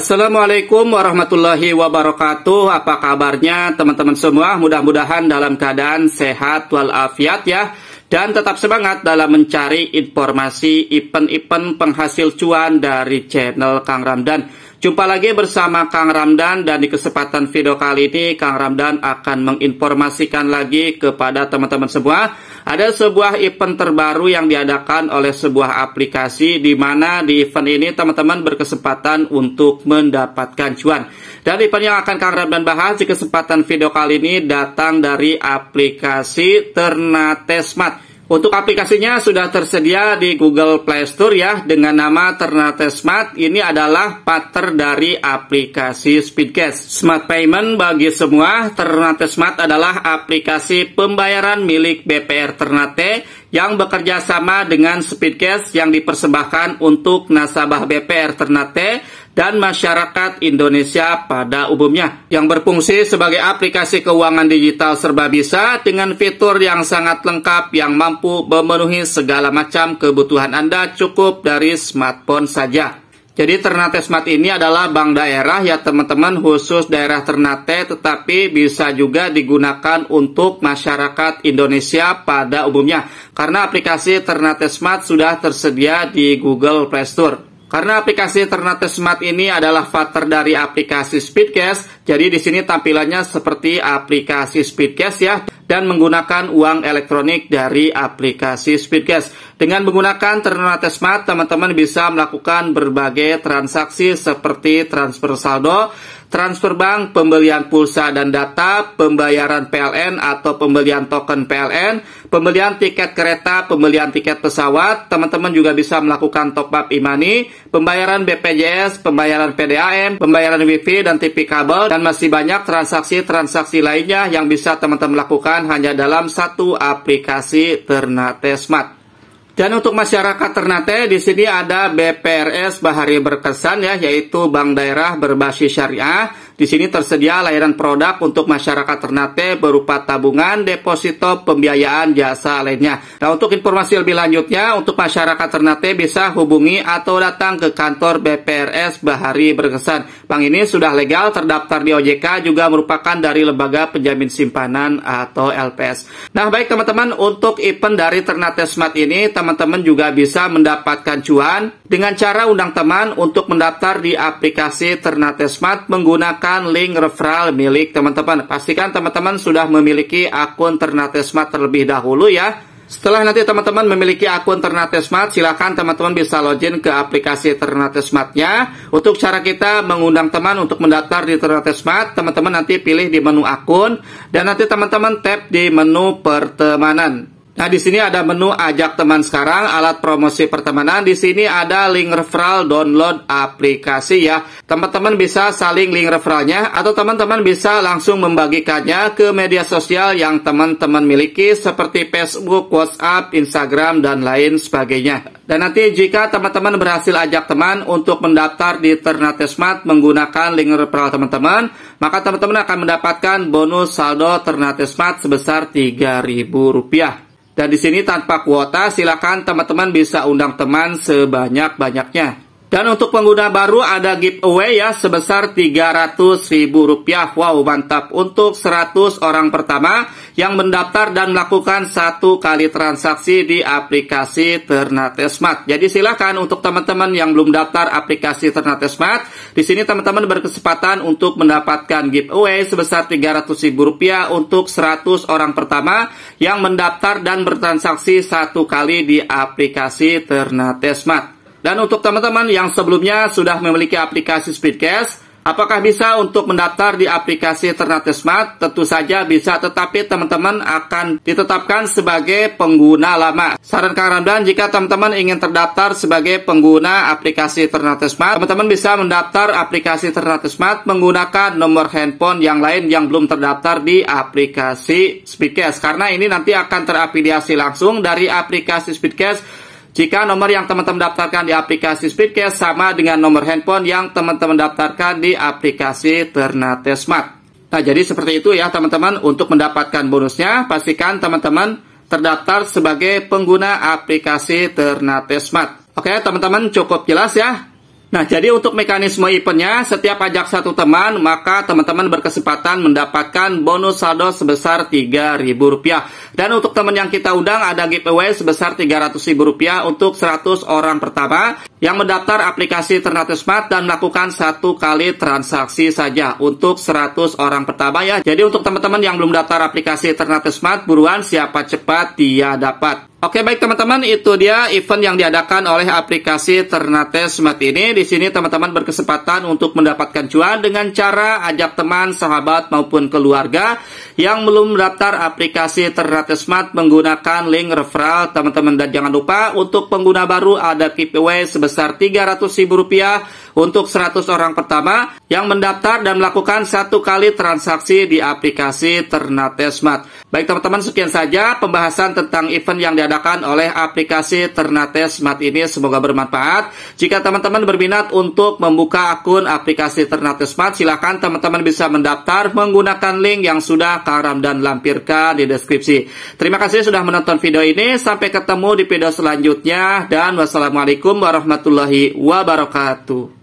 Assalamualaikum warahmatullahi wabarakatuh. Apa kabarnya teman-teman semua? Mudah-mudahan dalam keadaan sehat walafiat ya dan tetap semangat dalam mencari informasi event ipen penghasil cuan dari channel Kang Ramdan. Jumpa lagi bersama Kang Ramdan dan di kesempatan video kali ini Kang Ramdan akan menginformasikan lagi kepada teman-teman semua ada sebuah event terbaru yang diadakan oleh sebuah aplikasi di mana di event ini teman-teman berkesempatan untuk mendapatkan cuan. Dan event yang akan Kang Ramdan bahas di kesempatan video kali ini datang dari aplikasi Ternate Smart. Untuk aplikasinya sudah tersedia di Google Play Store ya dengan nama Ternate Smart. Ini adalah partner dari aplikasi Speedcast. Smart Payment bagi semua, Ternate Smart adalah aplikasi pembayaran milik BPR Ternate yang bekerja sama dengan Speedcast yang dipersembahkan untuk nasabah BPR Ternate dan masyarakat Indonesia pada umumnya yang berfungsi sebagai aplikasi keuangan digital serba bisa dengan fitur yang sangat lengkap yang mampu memenuhi segala macam kebutuhan Anda cukup dari smartphone saja. Jadi Ternate Smart ini adalah bank daerah ya teman-teman khusus daerah Ternate tetapi bisa juga digunakan untuk masyarakat Indonesia pada umumnya karena aplikasi Ternate Smart sudah tersedia di Google Play Store. Karena aplikasi Ternate Smart ini adalah father dari aplikasi Speedcast, jadi di sini tampilannya seperti aplikasi Speedcast ya dan menggunakan uang elektronik dari aplikasi Speedcast. Dengan menggunakan Ternate Smart, teman-teman bisa melakukan berbagai transaksi seperti transfer saldo, transfer bank, pembelian pulsa dan data, pembayaran PLN atau pembelian token PLN, pembelian tiket kereta, pembelian tiket pesawat, teman-teman juga bisa melakukan top up e-money, pembayaran BPJS, pembayaran PDAM, pembayaran WiFi dan TV kabel, dan masih banyak transaksi-transaksi lainnya yang bisa teman-teman lakukan hanya dalam satu aplikasi Ternate Smart. Dan untuk masyarakat Ternate di sini ada BPRS Bahari Berkesan ya yaitu Bank Daerah Berbasis Syariah di sini tersedia layanan produk untuk masyarakat Ternate berupa tabungan, deposito, pembiayaan, jasa lainnya. Nah, untuk informasi lebih lanjutnya, untuk masyarakat Ternate bisa hubungi atau datang ke kantor BPRS Bahari Berkesan. Bank ini sudah legal, terdaftar di OJK, juga merupakan dari Lembaga Penjamin Simpanan atau LPS. Nah, baik teman-teman, untuk event dari Ternate Smart ini, teman-teman juga bisa mendapatkan cuan dengan cara undang teman untuk mendaftar di aplikasi Ternate Smart menggunakan link referral milik teman-teman. Pastikan teman-teman sudah memiliki akun Ternate Smart terlebih dahulu ya. Setelah nanti teman-teman memiliki akun Ternate Smart, silakan teman-teman bisa login ke aplikasi Ternate Smart-nya. Untuk cara kita mengundang teman untuk mendaftar di Ternate Smart, teman-teman nanti pilih di menu akun dan nanti teman-teman tap di menu pertemanan. Nah, di sini ada menu ajak teman sekarang, alat promosi pertemanan. Di sini ada link referral download aplikasi ya. Teman-teman bisa saling link referralnya atau teman-teman bisa langsung membagikannya ke media sosial yang teman-teman miliki seperti Facebook, WhatsApp, Instagram, dan lain sebagainya. Dan nanti jika teman-teman berhasil ajak teman untuk mendaftar di Ternate Smart menggunakan link referral teman-teman, maka teman-teman akan mendapatkan bonus saldo Ternate Smart sebesar Rp3.000. Dan di sini tanpa kuota silakan teman-teman bisa undang teman sebanyak-banyaknya. Dan untuk pengguna baru ada giveaway ya sebesar Rp300.000. Wow, mantap. Untuk 100 orang pertama yang mendaftar dan melakukan satu kali transaksi di aplikasi Ternate Smart. Jadi silahkan untuk teman-teman yang belum daftar aplikasi Ternate Smart, di sini teman-teman berkesempatan untuk mendapatkan giveaway sebesar Rp300.000 untuk 100 orang pertama yang mendaftar dan bertransaksi satu kali di aplikasi Ternate Smart. Dan untuk teman-teman yang sebelumnya sudah memiliki aplikasi Speedcast, apakah bisa untuk mendaftar di aplikasi Ternate Smart? Tentu saja bisa, tetapi teman-teman akan ditetapkan sebagai pengguna lama. Saran Kang Ramdan, jika teman-teman ingin terdaftar sebagai pengguna aplikasi Ternate Smart, teman-teman bisa mendaftar aplikasi Ternate Smart menggunakan nomor handphone yang lain yang belum terdaftar di aplikasi Speedcast. Karena ini nanti akan terafiliasi langsung dari aplikasi Speedcast jika nomor yang teman-teman daftarkan di aplikasi Speedcast sama dengan nomor handphone yang teman-teman daftarkan di aplikasi Ternate Smart. Nah, jadi seperti itu ya teman-teman. Untuk mendapatkan bonusnya, pastikan teman-teman terdaftar sebagai pengguna aplikasi Ternate Smart. Oke, teman-teman cukup jelas ya. Nah, jadi untuk mekanisme eventnya, setiap pajak satu teman, maka teman-teman berkesempatan mendapatkan bonus saldo sebesar Rp3.000. Dan untuk teman yang kita undang, ada giveaway sebesar Rp300.000 untuk 100 orang pertama yang mendaftar aplikasi Ternate Smart dan melakukan satu kali transaksi saja untuk 100 orang pertama ya. Jadi untuk teman-teman yang belum daftar aplikasi Ternate Smart, buruan siapa cepat dia dapat. Oke baik teman-teman itu dia event yang diadakan oleh aplikasi Ternate Smart ini. Di sini teman-teman berkesempatan untuk mendapatkan cuan dengan cara ajak teman, sahabat maupun keluarga yang belum mendaftar aplikasi Ternate Smart menggunakan link referral teman-teman dan jangan lupa untuk pengguna baru ada giveaway sebesar Rp300.000 untuk 100 orang pertama yang mendaftar dan melakukan satu kali transaksi di aplikasi Ternate Smart. Baik teman-teman sekian saja pembahasan tentang event yang diadakan diadakan oleh aplikasi Ternate Smart ini. Semoga bermanfaat. Jika teman-teman berminat untuk membuka akun aplikasi Ternate Smart, silakan teman-teman bisa mendaftar menggunakan link yang sudah Karam dan lampirkan di deskripsi. Terima kasih sudah menonton video ini. Sampai ketemu di video selanjutnya dan wassalamualaikum warahmatullahi wabarakatuh.